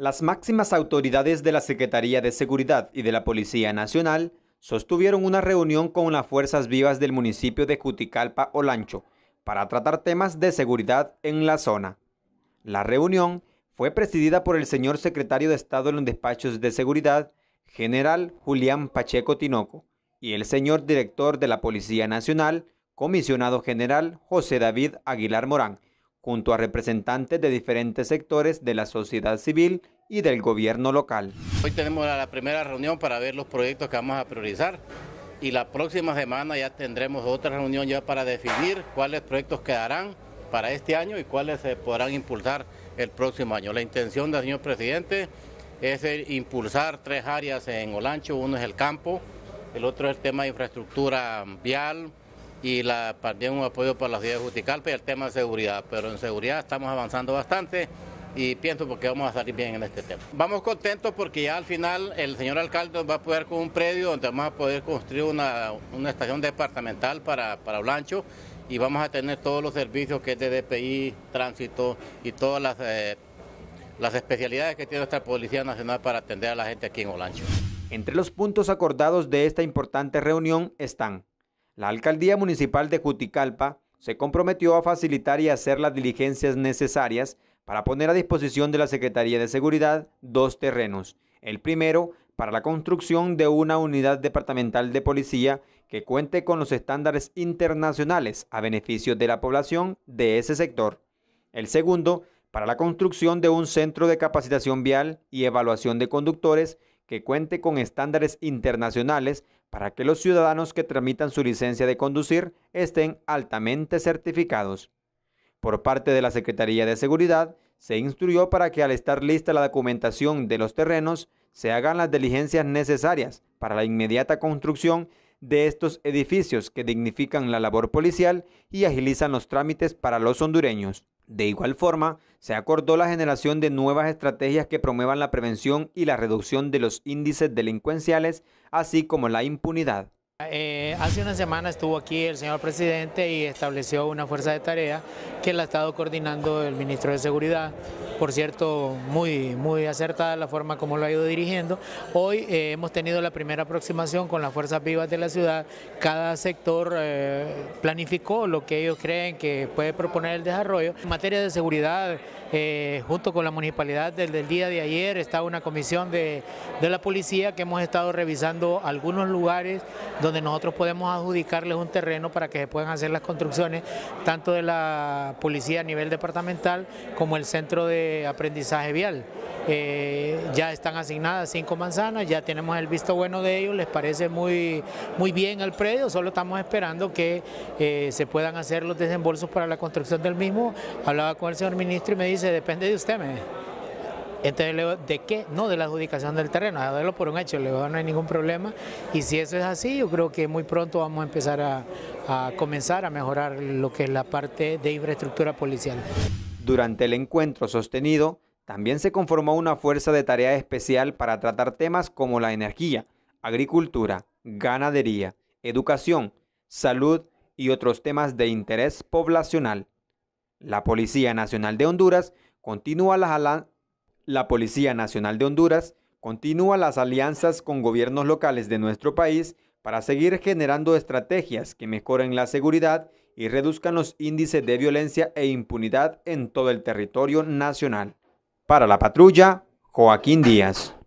Las máximas autoridades de la Secretaría de Seguridad y de la Policía Nacional sostuvieron una reunión con las fuerzas vivas del municipio de Cuticalpa, Olancho, para tratar temas de seguridad en la zona. La reunión fue presidida por el señor secretario de Estado en los despachos de seguridad, general Julián Pacheco Tinoco, y el señor director de la Policía Nacional, comisionado general José David Aguilar Morán, junto a representantes de diferentes sectores de la sociedad civil y del gobierno local. Hoy tenemos la primera reunión para ver los proyectos que vamos a priorizar y la próxima semana ya tendremos otra reunión ya para definir cuáles proyectos quedarán para este año y cuáles se podrán impulsar el próximo año. La intención del señor presidente es impulsar tres áreas en Olancho, uno es el campo, el otro es el tema de infraestructura vial, y la, también un apoyo para la ciudad de Juticalpa pues, y el tema de seguridad. Pero en seguridad estamos avanzando bastante y pienso porque vamos a salir bien en este tema. Vamos contentos porque ya al final el señor alcalde va a poder con un predio donde vamos a poder construir una, una estación departamental para, para, Blancho y vamos a tener todos los servicios que es de DPI, tránsito y todas las, eh, las especialidades que tiene nuestra Policía Nacional para atender a la gente aquí en Olancho. Entre los puntos acordados de esta importante reunión están la Alcaldía Municipal de Juticalpa se comprometió a facilitar y hacer las diligencias necesarias para poner a disposición de la Secretaría de Seguridad dos terrenos. El primero, para la construcción de una unidad departamental de policía que cuente con los estándares internacionales a beneficio de la población de ese sector. El segundo, para la construcción de un centro de capacitación vial y evaluación de conductores que cuente con estándares internacionales para que los ciudadanos que tramitan su licencia de conducir estén altamente certificados. Por parte de la Secretaría de Seguridad, se instruyó para que al estar lista la documentación de los terrenos, se hagan las diligencias necesarias para la inmediata construcción de estos edificios que dignifican la labor policial y agilizan los trámites para los hondureños. De igual forma, se acordó la generación de nuevas estrategias que promuevan la prevención y la reducción de los índices delincuenciales, así como la impunidad. Eh, hace una semana estuvo aquí el señor presidente y estableció una fuerza de tarea que la ha estado coordinando el ministro de Seguridad. Por cierto, muy, muy acertada la forma como lo ha ido dirigiendo. Hoy eh, hemos tenido la primera aproximación con las fuerzas vivas de la ciudad. Cada sector eh, planificó lo que ellos creen que puede proponer el desarrollo. En materia de seguridad, junto con la municipalidad, desde el día de ayer está una comisión de, de la policía que hemos estado revisando algunos lugares donde nosotros podemos adjudicarles un terreno para que se puedan hacer las construcciones tanto de la policía a nivel departamental como el centro de aprendizaje vial. Eh, ya están asignadas cinco manzanas, ya tenemos el visto bueno de ellos, les parece muy, muy bien el predio, solo estamos esperando que eh, se puedan hacer los desembolsos para la construcción del mismo. Hablaba con el señor ministro y me dice, depende de usted, me entonces ¿de qué? No, de la adjudicación del terreno, a por un hecho, le digo, no hay ningún problema. Y si eso es así, yo creo que muy pronto vamos a empezar a, comenzar a mejorar lo que es la parte de infraestructura policial. Durante el encuentro sostenido, también se conformó una fuerza de tarea especial para tratar temas como la energía, agricultura, ganadería, educación, salud y otros temas de interés poblacional. La Policía Nacional de Honduras continúa la, la Policía Nacional de Honduras continúa las alianzas con gobiernos locales de nuestro país para seguir generando estrategias que mejoren la seguridad y reduzcan los índices de violencia e impunidad en todo el territorio nacional. Para la patrulla, Joaquín Díaz.